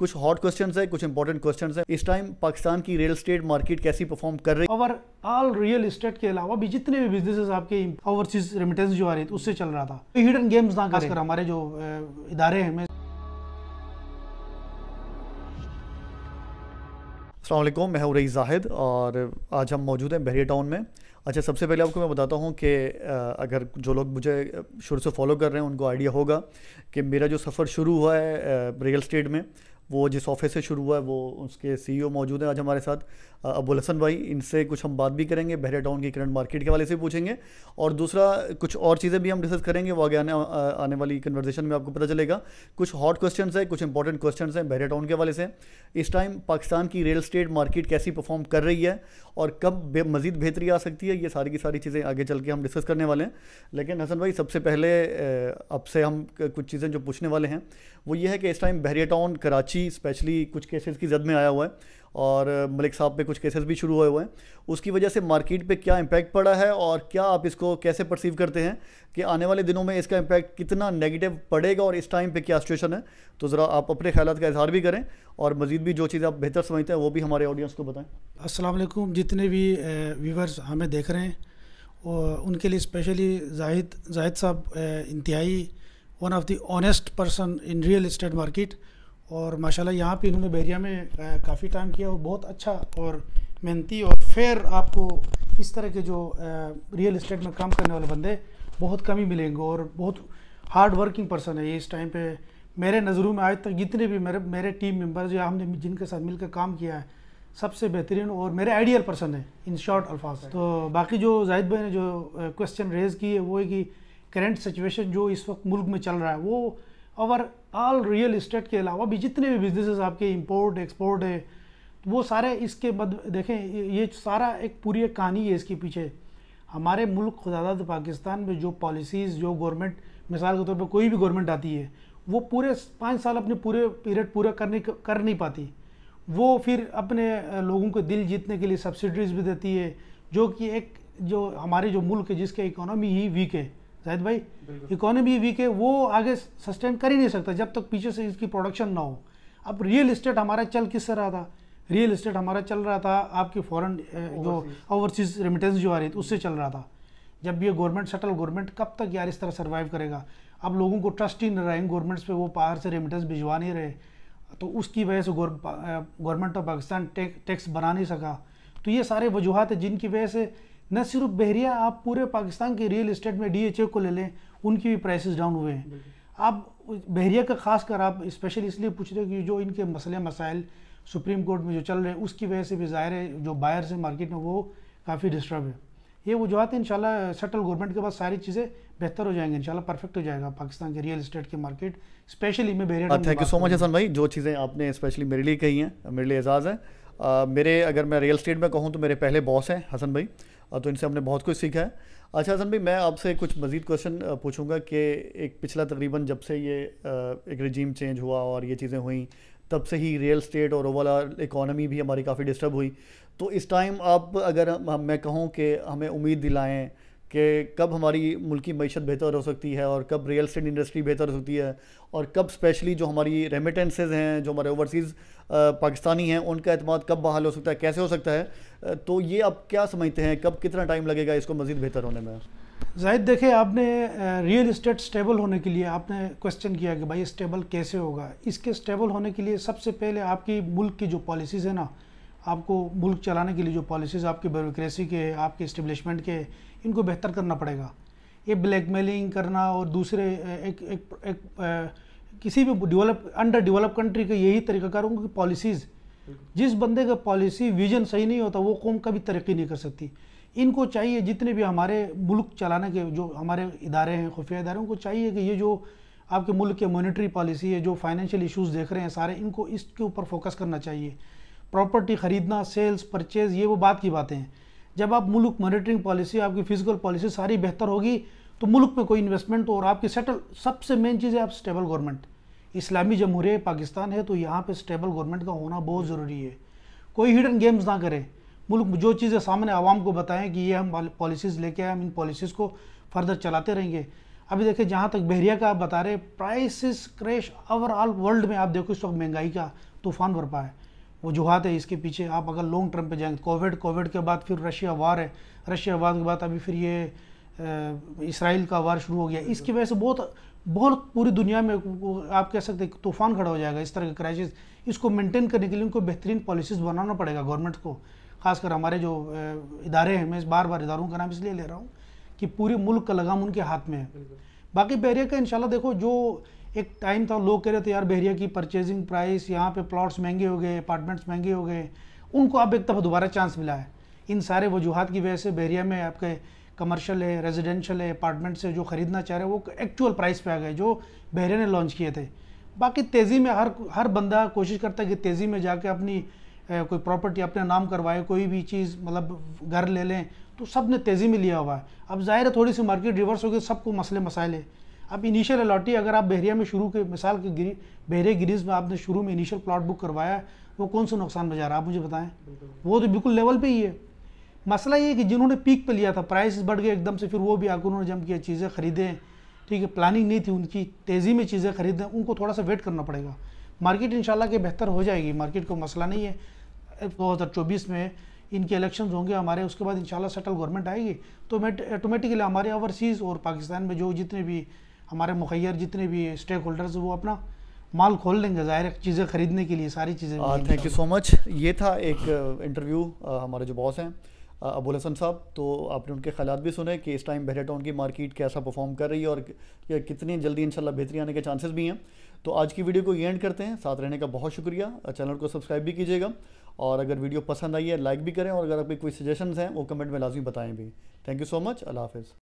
कुछ hot questions है कुछ इंपॉर्टेंट क्वेश्चंस है इस टाइम पाकिस्तान की रियल स्टेट मार्केट कैसी परफॉर्म कर रही है और ऑल रियल इस्टेट के अलावा भी जितने भी बिजनेसेस आपके ओवरसीज रेमिटेंस जो आ रही थी उससे चल रहा था हिडन गेम्स ना खासकर हमारे जो इदारे हैं अल्लाम मैं हूँ रही जाहिद और आज हम मौजूद हैं बहरिया टाउन में अच्छा सबसे पहले आपको मैं बताता हूँ कि अगर जो लोग मुझे शुरू से फॉलो कर रहे हैं उनको आइडिया होगा कि मेरा जो सफ़र शुरू हुआ है रियल स्टेट में वो जिस ऑफिस से शुरू हुआ है वो उसके सीईओ e मौजूद हैं आज हमारे साथ अबुल हसन भाई इनसे कुछ हम बात भी करेंगे बहरे टाउन की करंट मार्केट के वाले से पूछेंगे और दूसरा कुछ और चीज़ें भी हम डिस्कस करेंगे वो आगे आने आने वाली कन्वर्जेशन में आपको पता चलेगा कुछ हॉट क्वेश्चन है कुछ इंपॉर्टेंट क्वेश्चन हैं बहरे टाउन के वाले से इस टाइम पाकिस्तान की रियल स्टेट मार्केट कैसी परफॉर्म कर रही है और कब मज़ीद बेहतरी आ सकती है ये सारी की सारी चीज़ें आगे चल के हम डिस्कस करने वाले हैं लेकिन हसन भाई सबसे पहले अब से हम कुछ चीज़ें जो पूछने वाले हैं वो ये है कि इस time Bahria Town Karachi specially कुछ केसेस की जद में आया हुआ है और मलिक साहब पे कुछ केसेस भी शुरू हुए हुए हैं उसकी वजह से मार्केट पे क्या इम्पैक्ट पड़ा है और क्या आप इसको कैसे परसीव करते हैं कि आने वाले दिनों में इसका इम्पैक्ट कितना नेगेटिव पड़ेगा और इस टाइम पे क्या सिचुएशन है तो ज़रा आप अपने ख्याल का इजहार भी करें और मज़ीद भी जो चीज़ आप बेहतर समझते हैं वो भी हमारे ऑडियंस को बताएँ असलम जितने भी व्यूवर्स हमें देख रहे हैं और उनके लिए स्पेशली जाहिद जाहिद साहब इंतहाई one of the honest person in real estate market और माशाल्लाह यहाँ पे इन्होंने बैरिया में काफ़ी टाइम किया और बहुत अच्छा और मेहनती और फेयर आपको इस तरह के जो रियल इस्टेट में काम करने वाले बंदे बहुत कम ही मिलेंगे और बहुत हार्ड वर्किंग पर्सन है ये इस टाइम पे मेरे नज़रों में आज तक जितने भी मेरे मेरे टीम मेम्बर्स या हमने जिनके साथ मिलकर काम किया है सबसे बेहतरीन और मेरे आइडियल पर्सन है इन शॉर्ट अल्फाज तो बाकी जो जाहिद भाई ने जो क्वेश्चन रेज़ की है वो है कि करेंट सिचुएशन जो इस वक्त मुल्क में चल रहा है वो और ऑल रियल इस्टेट के अलावा भी जितने भी बिजनेसेस आपके इंपोर्ट एक्सपोर्ट है वो सारे इसके मद देखें ये सारा एक पूरी एक कहानी है इसके पीछे हमारे मुल्क ज़्यादातर पाकिस्तान में जो पॉलिसीज़ जो गवर्नमेंट मिसाल के तौर पर कोई भी गवर्नमेंट आती है वो पूरे पाँच साल अपने पूरे पीरियड पूरा करने कर नहीं पाती वो फिर अपने लोगों के दिल जीतने के लिए सब्सिडीज़ भी देती है जो कि एक जो हमारे जो मुल्क है जिसके इकोनॉमी ही वीक है जाहिद भाई इकोनॉमी वीक है वो आगे सस्टेन कर ही नहीं सकता जब तक पीछे से इसकी प्रोडक्शन ना हो अब रियल इस्टेट हमारा चल किससे रहा था रियल इस्टेट हमारा चल रहा था आपकी फॉरेन जो ओवरसीज रेमिटेंस जो आ रही थी उससे चल रहा था जब ये गवर्नमेंट सेटल गवर्नमेंट कब तक यार इस तरह सर्वाइव करेगा अब लोगों को ट्रस्ट ही नहीं रहे गवर्नमेंट्स पे वो बाहर से रेमिटेंस भिजवा नहीं रहे तो उसकी वजह से गवर्नमेंट ऑफ पाकिस्तान टैक्स बना नहीं सका तो ये सारे वजूहत हैं जिनकी वजह से न सिर्फ बहरिया आप पूरे पाकिस्तान के रियल इस्टेट में डी को ले लें उनकी भी प्राइसेस डाउन हुए हैं आप बहरिया का खास कर आप स्पेशल इसलिए पूछ रहे हो कि जो इनके मसले मसाइल सुप्रीम कोर्ट में जो चल रहे हैं उसकी वजह से भी ज़ाहिर है जो बायर्स हैं मार्केट में वो काफ़ी डिस्टर्ब है ये वजूहत इन सेंट्रल गवर्नमेंट के पास सारी चीज़ें बेहतर हो जाएंगे इनशाला परफेक्ट हो जाएगा पाकिस्तान के रियल इस्टेट के मार्केट स्पेशली में Bahria thank you so much Hasan भाई जो चीज़ें आपने स्पेशली मेरे लिए कही हैं मेरे लिए एजाज़ है मेरे अगर मैं रियल स्टेट में कहूँ तो मेरे पहले बॉस हैं हसन भाई तो इनसे हमने बहुत कुछ सीखा है अच्छा हसन भाई मैं आपसे कुछ मजीद क्वेश्चन पूछूंगा कि एक पिछला तकरीबन जब से ये एक रिजीम चेंज हुआ और ये चीज़ें हुई तब से ही रियल स्टेट और ओवरऑल इकोनॉमी भी हमारी काफ़ी डिस्टर्ब हुई तो इस टाइम आप अगर मैं कहूँ कि हमें उम्मीद दिलाएँ कि कब हमारी मुल्की की मीशत बेहतर हो सकती है और कब रियल स्टेट इंडस्ट्री बेहतर हो सकती है और कब स्पेशली जो हमारी रेमिटेंसेज हैं जो हमारे ओवरसीज़ पाकिस्तानी हैं उनका अतमाद कब बहाल हो सकता है कैसे हो सकता है तो ये आप क्या समझते हैं कब कितना टाइम लगेगा इसको मज़ीद बेहतर होने में जाहिद देखिए आपने रियल इस्टेट स्टेबल होने के लिए आपने क्वेश्चन किया कि भाई स्टेबल कैसे होगा इसके स्टेबल होने के लिए सबसे पहले आपकी मुल्क की जो पॉलिसीज़ है ना आपको मुल्क चलाने के लिए जो पॉलिसीज़ आपकी ब्यूरोसी के आपके इस्टबलिशमेंट के इनको बेहतर करना पड़ेगा ये ब्लैकमेलिंग करना और दूसरे एक एक एक, एक किसी भी डिवेलप अंडर डेवलप कंट्री का यही तरीक़ाकार कि पॉलिसीज़ जिस बंदे का पॉलिसी विजन सही नहीं होता वो कौम कभी तरक्की नहीं कर सकती इनको चाहिए जितने भी हमारे मुल्क चलाने के जो हमारे इदारे हैं खुफिया इदारे उनको चाहिए कि ये जो आपके मुल्क के मोनिट्री पॉलिसी है जो फाइनेंशियल इश्यूज़ देख रहे हैं सारे इनको इसके ऊपर फोकस करना चाहिए प्रॉपर्टी ख़रीदना सेल्स परचेज़ ये वो बात की बातें हैं जब आप मुल्क मॉनिटरिंग पॉलिसी आपकी फिजिकल पॉलिसी सारी बेहतर होगी तो मुल्क में कोई इन्वेस्टमेंट और आपकी सेटल सबसे मेन चीज़ है आप स्टेबल गवर्नमेंट इस्लामी जमहूरिया पाकिस्तान है तो यहाँ पे स्टेबल गवर्नमेंट का होना बहुत ज़रूरी है कोई हिडन गेम्स ना करें मुल्क जो चीज़ें सामने आवाम को बताएं कि ये हम पॉलिसीज़ लेके आए हम इन पॉलिसीज़ को फर्दर चलाते रहेंगे अभी देखें जहाँ तक बहरिया का आप बता रहे प्राइसिस क्रैश ओवरऑल वर्ल्ड में आप देखो इस वक्त महंगाई का तूफान भर पाए वजूहत है इसके पीछे आप अगर लॉन्ग टर्म पे जाएंगे कोविड कोविड के बाद फिर रशिया वार है रशिया वार के बाद अभी फिर ये इसराइल का वार शुरू हो गया इसकी वजह से बहुत बहुत पूरी दुनिया में आप कह सकते हैं तूफान खड़ा हो जाएगा इस तरह का क्राइसिस इसको मेंटेन करने के लिए उनको बेहतरीन पॉलिसीज़ बनाना पड़ेगा गवर्नमेंट को खासकर हमारे जो इदारे हैं मैं इस बार बार इदारों का नाम इसलिए ले रहा हूँ कि पूरे मुल्क का लगाम उनके हाथ में है बाकी बैरिया का इंशाल्लाह देखो जो एक टाइम था लोग कह रहे थे यार बहरिया की परचेजिंग प्राइस यहाँ पे प्लॉट्स महंगे हो गए अपार्टमेंट्स महंगे हो गए उनको अब एक दफ़ा दोबारा चांस मिला है इन सारे वजूहत की वजह से बहरिया में आपके कमर्शल है रेजिडेंशल है अपार्टमेंट्स है जो ख़रीदना चाह रहे हैं वो एक्चुअल प्राइस पे आ गए जो बहरिया ने लॉन्च किए थे बाकी तेज़ी में हर हर बंदा कोशिश करता है कि तेज़ी में जाके अपनी कोई प्रॉपर्टी अपने नाम करवाए कोई भी चीज़ मतलब घर ले लें तो सब ने तेज़ी में लिया हुआ है अब जाहिर है थोड़ी सी मार्केट रिवर्स हो गई सबको मसले मसाले अब इनिशियल अलॉटी अगर आप बहरिया में शुरू के मिसाल के गिरी बहरे गिरीज में आपने शुरू में इनिशियल प्लॉट बुक करवाया है वो कौन सा नुकसान बजा रहा है आप मुझे बताएं वो तो बिल्कुल लेवल पे ही है मसला ये है कि जिन्होंने पीक पे लिया था प्राइस बढ़ गए एकदम से फिर वो भी आकर उन्होंने जम किया चीज़ें खरीदें ठीक है प्लानिंग नहीं थी उनकी तेज़ी में चीज़ें खरीदें उनको थोड़ा सा वेट करना पड़ेगा मार्केट इन के बेहतर हो जाएगी मार्केट को मसला नहीं है दो हज़ार चौबीस में इनके इलेक्शन होंगे हमारे उसके बाद इंशाल्लाह सेटल गवर्नमेंट आएगी तो ऑटोमेटिकली हमारे ओवरसीज़ और पाकिस्तान में जो जितने भी हमारे मुखैर जितने भी स्टेक होल्डर्स वो अपना माल खोल लेंगे जाहिर चीज़ें खरीदने के लिए सारी चीज़ें थैंक यू सो मच ये था एक इंटरव्यू uh, uh, हमारे जो बॉस हैं uh, अबुल हसन साहब तो आपने उनके ख्याल भी सुने कि इस टाइम बहरा टाउन की मार्केट कैसा परफॉर्म कर रही है और कितनी जल्दी इनशाला बेहतरी आने के चांसेस भी हैं तो आज की वीडियो को ये एंड करते हैं साथ रहने का बहुत शुक्रिया चैनल को सब्सक्राइब भी कीजिएगा और अगर वीडियो पसंद आई है लाइक भी करें और अगर आपके कोई सजेशन हैं वो कमेंट में लाजमी बताएं भी थैंक यू सो मच अल्लाह हाफ़